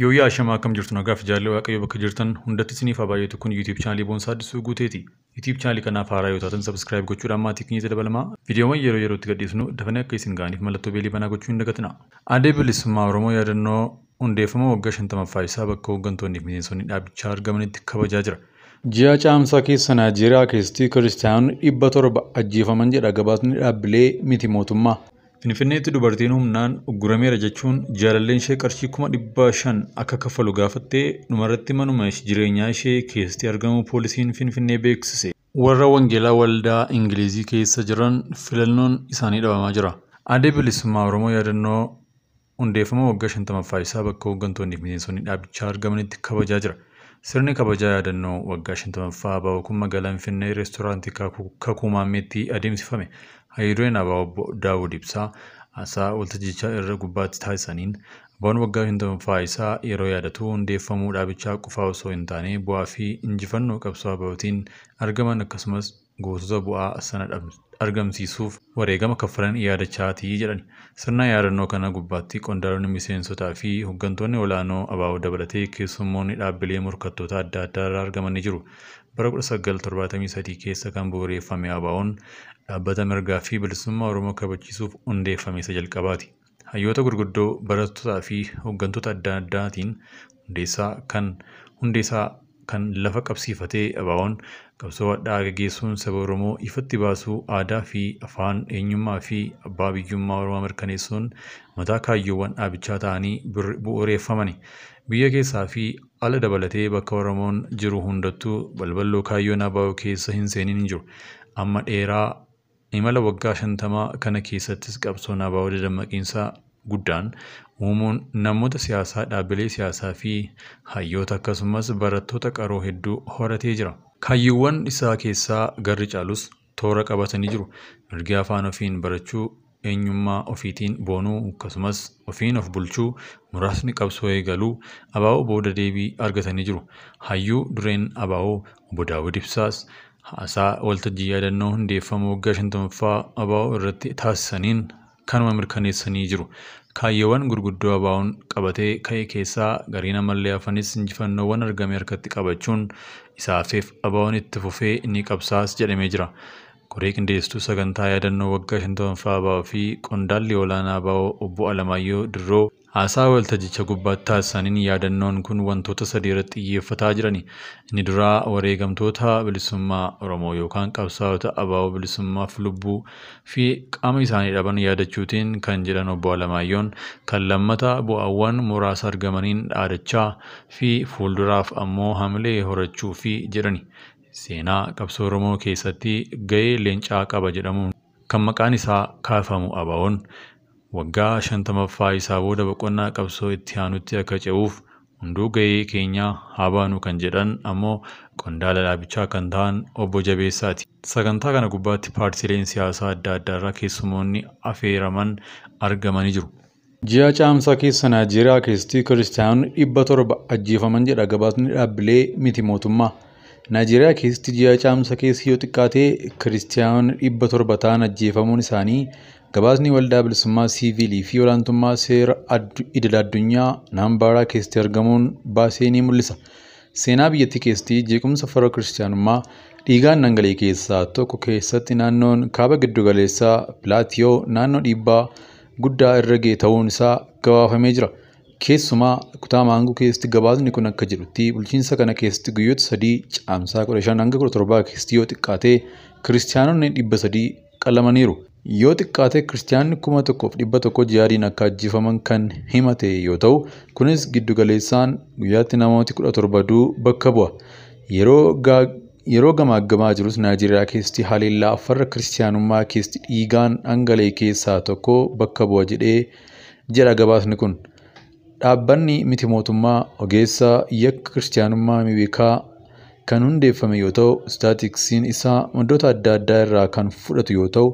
Yooyyaa ashamaa akkam jirtu nagaaf jaalala waaqayyo bakka jirtan hundatti isiniif baay'eetu kun YouTube chaanalii Boonsaa Addisuu Guuteeti. YouTube chaanalii kanaaf haaraa yoo taatan subscribe gochuudhaan maatii keenyatti dabalamaa. vidiyoowwan yeroo yerootti gadhiisnu dafanii akka isin ga'aniif mallattoo beelii banaa gochuu hin dagatina. Aadee bilisummaa Oromoo yaadannoo hundeeffama waggaa shantamaffaa isaa bakka hooggantoonni fi miseensonni dhaabichaa argamanitti kabajaa jira. Ji'a caamsaa keessa Naayijeeriyaa keessatti kiristaanonni torba ajjeefaman jedha gabaasni dhaabbilee miti Finfinneetti dubartiin humnaan uggurameera jechuun jaalalleen ishee qarshii kuma shan akka kaffalu gaafattee dhumarratti manuma jireenyaa ishee keessatti argamu poolisiin Finfinnee beeksise. Warra Wangeelaa waldaa Ingilizii keessa jiran filannoon isaanii dhabamaa jira. Aadde bilisummaa Oromoo yaadannoo hundeeffama waggaa shantamaffaa isaa bakka hooggantoonni fi miseensonni dhaabichaa argamanitti kabajaa jira. Sirni kabajaa yaadannoo waggaa shantamaffaa ba'u kun magaalaa Finfinnee adeemsifame. Hariiroon Abaaboo Daawud Ibsaa haasaa waltajjichaa irra gubbaatti taasisaniin abaawan waggaa 51 isaa yeroo yaadatu hundeeffamuu dhaabichaa qufaa osoo hin taane bu'aa fi injifannoo qabsoo Abbootiin argaman akkasumas goosota bu'aa sana dhabame. argamsiisuuf wareegama kaffalan yaadachaatii jedhan. Sirna yaadannoo kana gubbaatti qondaalonni miseensotaa fi hooggantoonni olaanoo abaaboo dabalatee keessummoonni dhaabbilee morkattoota adda addaarra argaman ni jiru. Bara 1973 keessa kan bu'uureffame ABO'n dhaabbata mirgaa fi bilisummaa Oromoo kabachiisuuf hundeeffame isa jalqabaati. Hayyoota gurguddoo, barattootaa fi hoggantoota adda addaatiin hundeessaa kan lafa qabsiifatee ABO'n Qabsaa'oodhaa gaggeessuun saba Oromoo ifatti baasu aadaa fi afaan eenyummaa fi abbaa biyyummaa Oromoo mirkaneessuun mataa kaayyoowwan dhaabichaa ta'anii bu'ureeffaman Biyya keessaa fi ala dabalatee bakka Oromoon jiru hundattuu balbaloo kaayyoo ABO keessa hin seeniin jiru. Amma dheeraa imala waggaa kana keessattis qabsoo ABO dammaqinsa guddaan uumuun namoota siyaasaa, dhaabbilee siyaasaa fi hayyoota akkasumas barattoota qaroo hedduu horatee jira. Kaayyoowwan isaa keessaa garri caalus toora qabatanii jiru. Mirgi afaan ofiin barachuu, eenyummaa ofiitiin boonuu akkasumas ofiin of bulchuu, muraasni qabsoo eegaluu abaaboo booda deebii argatanii jiru. Hayyuu dureen abaaboo obbo Daawud Ibsaas haasaa waltajjii yaadannoo hundeeffama waggaa 50ffaa irratti taasisaniin kanuma mirkaneessanii jiru. Kaayyoowwan gurguddoo abaaboon qabatee ka'e keessaa gariin ammallee hafanis injifannoowwan argame harkatti qabachuun isaafeef abaa'oon itti fufee ni qabsaas jedhamee jira. koree qindeestuu Sagantaa Yaadannoo waggaa 50 abaa'oo fi Qondaalli Olaanaa Abaa'oo Obbo Alamaayyoo Dirroo Haasaa waltajjicha gubbaatti taasisaniin yaadannoon kun wantoota sadii irratti xiyyeeffataa jirani. Inni duraa wareegamtoota bilisummaa Oromoo yookaan qabsaa'ota abaaboo bilisummaaf lubbuu fi qaama isaanii dhaban yaadachuutiin kan jedhan obbo Alamaayoon kan lammata bu'aawwan muraasa argamaniin dhaadachaa fi fuulduraaf ammoo hamlee horachuu fi jedhani. Seenaa qabsoo Oromoo keessatti gahee leencaa qaba jedhamuun kan maqaan isaa kaafamu ABO'n waggaa shantamaffaa isaa booda boqonnaa qabsoo itti aanutti akka ce'uuf hunduu gahee keenyaa haa kan jedhan ammoo qondaala dhaabichaa kan ta'an obbo Jabeessaati. Sagantaa kana gubbaatti paartiileen siyaasaa adda addaarraa keessumoonni afeeraman argamanii jiru. Ji'a caamsaa keessa Naayijeeriyaa keessatti kiristaanonni dhibba torba ajjeefaman jedha gabaasni dhaabbilee miti mootummaa. Naayijeeriyaa keessatti ji'a caamsaa keessa yoo xiqqaate kiristaanonni dhibba torba ta'an ajjeefamuun isaanii Gabaasni waldaa bilisummaa Siiviilii fi olaantummaa seera idil-addunyaa Naanbaraa keessatti argamuun baasee ni mul'isa. Seenaa biyyattii keessatti jeequmsa fara kiristaanummaa dhiigaan dhaangalee keessaa tokko keessatti naannoon kaaba giddu galeessaa Pilaatiyoo naannoo dhiibbaa guddaa irra ga'e ta'uun isaa gabaafamee jira. Keessumaa kutaa maangoo keessatti gabaasni kun akka jedhutti bulchiinsa kana keessatti guyyoota sadii caamsaa 15 keessatti yoo qalamaniiru. Yoo xiqqaate kiristaanni kuma tokkoof dhibba tokko akka ajjeefaman kan himate yoo ta'u, kunis giddu galeessaan guyyaatti namoota kudha torbaduu bakka bu'a. Yeroo gamaaggamaa gamaa jirus Naayijeriyaa keessatti haalli afarra kiristaanummaa keessatti dhiigaan dhangala'e keessaa tokko bakka bu'a jedha gabaasni kun. Dhaabbanni miti mootummaa ogeessa yakka kiristaanummaa Ameerikaa kan hundeeffame yoo ta'u, istaatistiksiin isaa maddoota adda addaa irraa kan fudhatu yoo ta'u,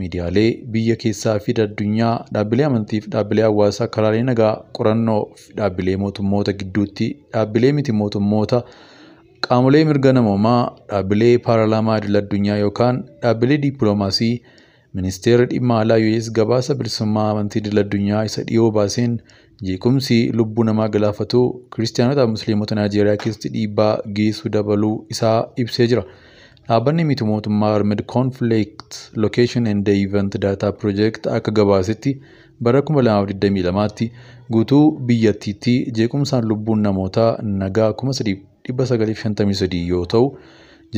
Miidiyaalee biyya keessaa fi addunyaa dhaabbilee amantii dhaabbilee hawaasaa karaalee nagaa qorannoo fi dhaabbilee mootummoota gidduutti dhaabbilee miti mootummoota qaamolee mirga namoomaa dhaabbilee paarlaamaa idil-addunyaa yookaan dhaabbilee dippiloomaasii ministeera dhimma alaa gabaasa bilisummaa amantii idil-addunyaa isa dhiyoo baaseen jeequmsi lubbuu namaa galaafatu kiristaanotaa musliimota Naayijeeriyaa keessatti dhiibbaa geessuu dabaluu isaa ibsee jira. Dhaabbanni miti mootummaa Armed Conflict Location and Event Data Project akka gabaasetti bara 2022tti guutuu biyyattiitti jeequmsaan lubbuun namootaa nagaa 3,953 yoo ta'u,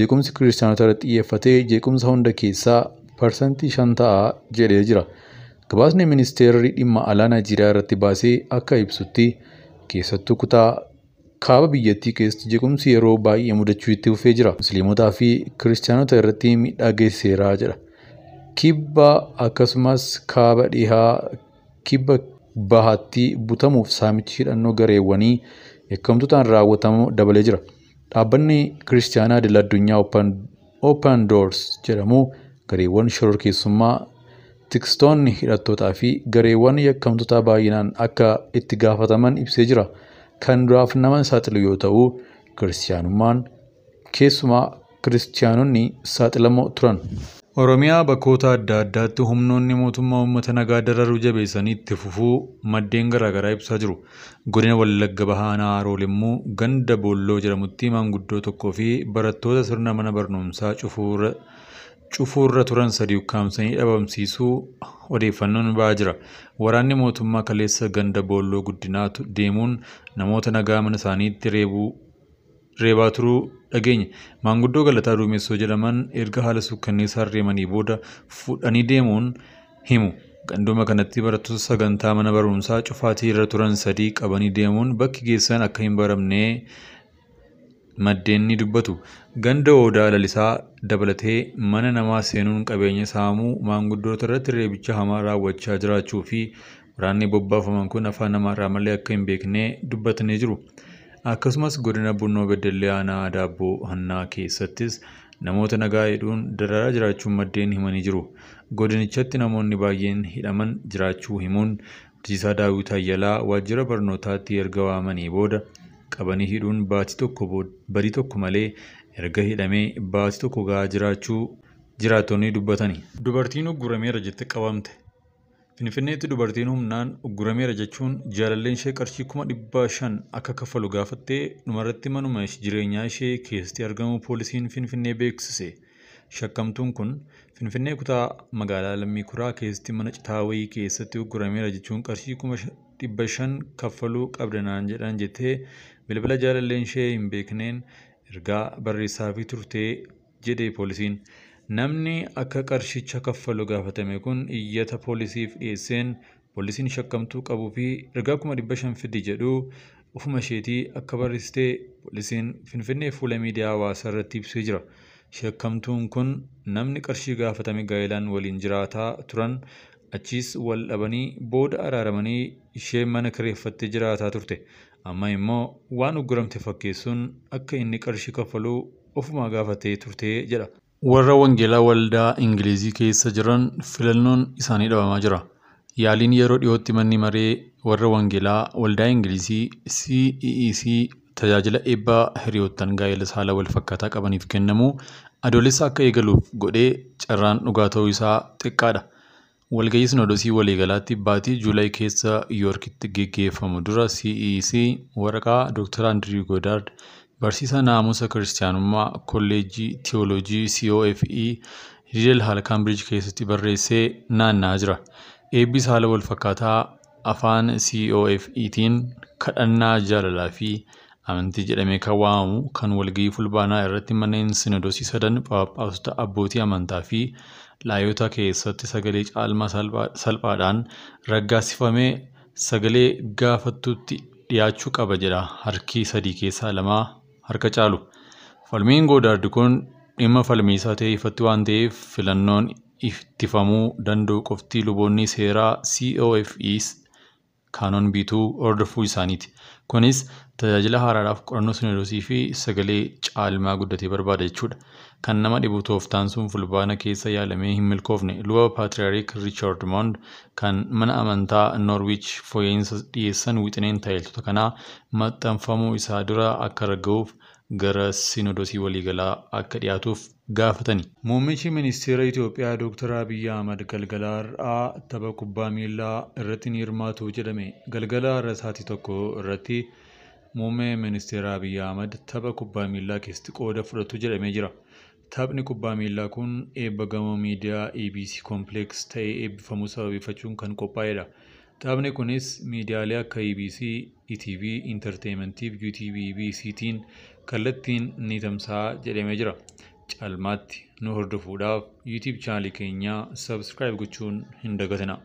jeequmsi kiristaanotaa irratti xiyyeeffatee jeequmsa hunda keessaa parsantii 5 ta'aa jedhee jira. Gabaasni ministeerri dhimma alaa Naayijiriyaa irratti baasee akka ibsutti keessattuu kutaa kaaba biyyattii keessatti jeequmsi yeroo baay'ee mudachuu itti fufee jira. Musliimotaa fi kiristaanota irratti miidhaa geessiseera jedha. Kibba akkasumas kaaba dhihaa kibba bahaatti butamuuf saamichi hidhannoo gareewwanii yakkamtuutaan raawwatamu dabalee jira. Dhaabbanni kiristaanaa idil addunyaa Open Doors jedhamu gareewwan shororkeessummaa tikstoonni hidhattootaa fi gareewwan yakkamtootaa baay'inaan akka itti gaafataman ibsee jira. kan duraaf naman saaxilu yoo ta'u, kiristaanummaan keessumaa kiristaanonni saaxilamoo turan. Oromiyaa bakkoota adda addaatti humnoonni mootummaa uummata nagaa dararuu jabeessanii itti fufuu maddeen garaagaraa ibsaa jiru. Godina Wallagga Bahaanaa Harool immoo ganda Boolloo jedhamutti maanguddoo tokkoo fi barattoota sirna mana barnoomsaa cufuu Cufuu irra turan sadii ukkaamsanii dhabamsiisuu odeeffannoon bahaa jira. Waraanni mootummaa kaleessa ganda boolloo guddinaatu deemuun namoota nagaa mana isaaniitti reebaa turuu dhageenya. Maanguddoo Galataa Duumessoo jedhaman erga haala sukkanneessaa reemanii booda fudhanii deemuun himu. Ganduma kanatti barattoota sagantaa mana barumsaa cufaatii irra turan sadii qabanii deemuun bakki geessan akka hin baramnee Maddeen ni dubbatu. Ganda Odaa Lalisaa dabalatee mana namaa seenuun qabeenya saamuu maanguddoota irratti reebicha hamaa raawwachaa jiraachuu fi waraanni bobbaafaman kun afaan Amaarraa malee akka hin beeknee dubbatanii jiru. Akkasumas godina Bunnoo Beddellee Aanaa Daabboo Hannaa keessattis namoota nagaa hidhuun daraaraa jiraachuun maddeen himanii jiru. Godinichatti namoonni baay'een hidhaman jiraachuu himuun Barsiisaa Daawit Ayyalaa waajjira barnootaatti erga waamanii booda qabanii hidhuun baati tokko badii tokko malee erga hidhamee baati tokko gahaa jiraachuu jiraattonni dubbatani. Dubartiin uggurameera jette qabamte. Finfinneetti dubartiin humnaan uggurameera jechuun jaalalleen ishee qarshii kuma shan akka kafalu gaafattee dhumarratti manuma jireenyaa ishee keessatti argamu poolisiin Finfinnee beeksise. Shakkamtuun kun Finfinnee kutaa magaalaa Lammii Kuraa keessatti mana citaa wayii keessatti uggurameera jechuun qarshii kuma dhibba shan kaffaluu qabda jedhan jette bilbila jaalalleen ishee hin beekneen ergaa barreessaafii turtee jedhe poolisiin. Namni akka qarshicha kaffalu gaafatame kun iyyata poolisiif dhiyeesseen poolisiin shakkamtuu qabuu fi ergaa kuma dhibba shan fidi jedhu ofuma isheetii akka barreessitee poolisiin finfinnee fuula miidiyaa hawaasaa irratti ibsee jira. Shakkamtuun kun namni qarshii gaafatame gaa'ilaan waliin jiraataa turan achiis wal dhabanii booda araaramanii ishee mana kareeffatte jiraataa turte. Amma immoo waan ugguramte fakkeessuun akka inni qarshii kaffaluu ofuma gaafatee turte jedha. Warra Wangeelaa waldaa Ingilizii keessa jiran filannoon isaanii dhabamaa jira. Yaaliin yeroo dhiyootti manni maree warra Wangeelaa waldaa Ingilizii CEEC tajaajila eebbaa hiriyoottan gaa'ela saala wal fakkaataa qabaniif kennamu adoolessa akka eegaluuf godhee carraan dhugaa ta'uu isaa xiqqaadha. Walga'iin sinodosii waliigalaatti baatii Juulaayii keessa Yoorkitti gaggeeffamu dura CEC e waraqaa Dr. Andiriw Goodaard barsiisaa naamusa kiristaanummaa kolleejjii Tiyooloojii COFE Hidel Haal Kaambriij keessatti barreessee naanna'aa jira. Eebbis haala wal fakkaataa afaan COFEtiin kadhannaa jaalalaa fi amantii jedhamee kan waamamu kan walga'ii fulbaanaa irratti manneen sinodosii sadan faaphaasota abbootii amantaa fi laayota keessatti sagalee caalmaa salphaadhaan raggaasifamee sagalee gaafattuutti dhiyaachuu qaba jedha harkii sadii keessaa lamaa harka caalu. Falmiin godaardi kun dhimma falmiisaa ta'e ifatti waan ta'eef filannoon ittifamuu danda'u qofti luboonni seeraa COFEs kaanoon bituu hordofuu isaaniiti. Kunis Tajaajila haaraadhaaf qorannoo sinodosii fi sagalee caalmaa guddatee barbaada jechuudha. Kan nama dhibu tooftaan sun fulbaana keessa yaalamee hin milkoofne luba Paatiraarikii kan mana amantaa Noorwiich fooyya'insa dhiyeessan wixineen tajaajiltoota kanaa maxxanfamuu isaa dura akka raggaa'uuf gara sinodosii waliigalaa akka dhiyaatuuf gaafatani. Muummichi ministeera Itoophiyaa Dooktar Abiyyi Ahmad galgala har'aa tapha kubbaa miilaa irratti ni hirmaatu jedhame. Galgala har'a sa'aatii tokko irratti Muummee ministeeraa Abiyyi Ahmad tapha kubbaa miilaa keessatti qooda fudhatu jedhamee jira. Taphni kubbaa miilaa kun eebba gamoo miidiyaa EBS 'Kompleks' ta'ee eebbifamu sababeeffachuun kan qophaa'edha. Taphni kunis miidiyaalee akka EBS, ETV, Interteementii kallattiin ni tamsa'a jedhamee jira. calmaatti nu hordofuudhaaf YouTube chaanalii keenyaa Sabskiraayib gochuun hin dagatina.